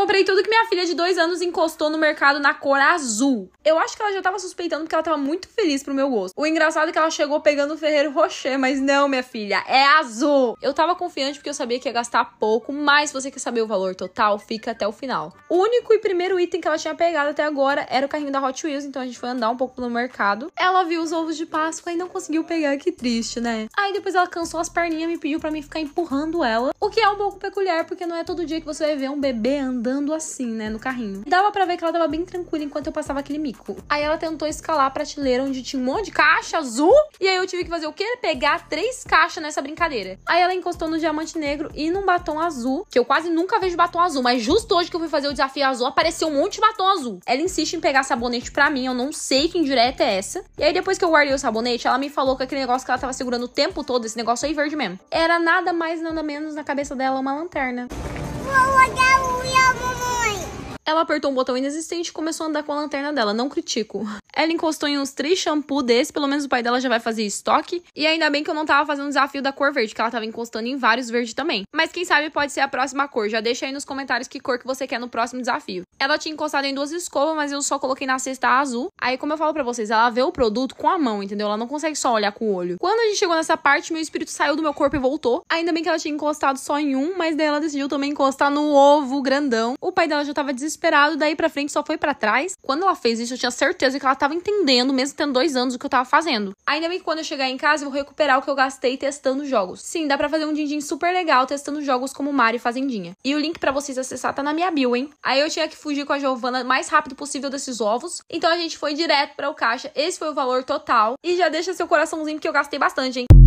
Comprei tudo que minha filha de dois anos encostou no mercado na cor azul. Eu acho que ela já tava suspeitando porque ela tava muito feliz pro meu gosto. O engraçado é que ela chegou pegando o Ferreiro Rocher, mas não, minha filha, é azul. Eu tava confiante porque eu sabia que ia gastar pouco, mas se você quer saber o valor total, fica até o final. O único e primeiro item que ela tinha pegado até agora era o carrinho da Hot Wheels, então a gente foi andar um pouco pelo mercado. Ela viu os ovos de Páscoa e não conseguiu pegar, que triste, né? Aí depois ela cansou as perninhas e me pediu para mim ficar empurrando ela, o que é um pouco peculiar porque não é todo dia que você vai ver um bebê andando andando assim, né, no carrinho. E dava para ver que ela tava bem tranquila enquanto eu passava aquele mico. Aí ela tentou escalar a prateleira onde tinha um monte de caixa azul. E aí eu tive que fazer o quê? Pegar três caixas nessa brincadeira. Aí ela encostou no diamante negro e num batom azul, que eu quase nunca vejo batom azul, mas justo hoje que eu fui fazer o desafio azul, apareceu um monte de batom azul. Ela insiste em pegar sabonete pra mim, eu não sei que indireta é essa. E aí depois que eu guardei o sabonete, ela me falou que aquele negócio que ela tava segurando o tempo todo, esse negócio aí verde mesmo, era nada mais nada menos na cabeça dela uma lanterna. Ela apertou um botão inexistente e começou a andar com a lanterna dela, não critico. Ela encostou em uns três shampoo desse, pelo menos o pai dela já vai fazer estoque. E ainda bem que eu não tava fazendo desafio da cor verde, que ela tava encostando em vários verdes também. Mas quem sabe pode ser a próxima cor. Já deixa aí nos comentários que cor que você quer no próximo desafio. Ela tinha encostado em duas escovas, mas eu só coloquei na cesta azul. Aí, como eu falo para vocês, ela vê o produto com a mão, entendeu? Ela não consegue só olhar com o olho. Quando a gente chegou nessa parte, meu espírito saiu do meu corpo e voltou. Ainda bem que ela tinha encostado só em um, mas daí ela decidiu também encostar no ovo grandão. O pai dela já tava desesperado desesperado, daí pra frente só foi para trás. Quando ela fez isso, eu tinha certeza que ela tava entendendo, mesmo tendo dois anos, o que eu tava fazendo. Ainda bem que quando eu chegar em casa, eu vou recuperar o que eu gastei testando jogos. Sim, dá pra fazer um din-din super legal testando jogos como Mario e Fazendinha. E o link para vocês acessar tá na minha bio, hein? Aí eu tinha que fugir com a Giovana o mais rápido possível desses ovos. Então a gente foi direto para o caixa. Esse foi o valor total. E já deixa seu coraçãozinho, porque eu gastei bastante, hein?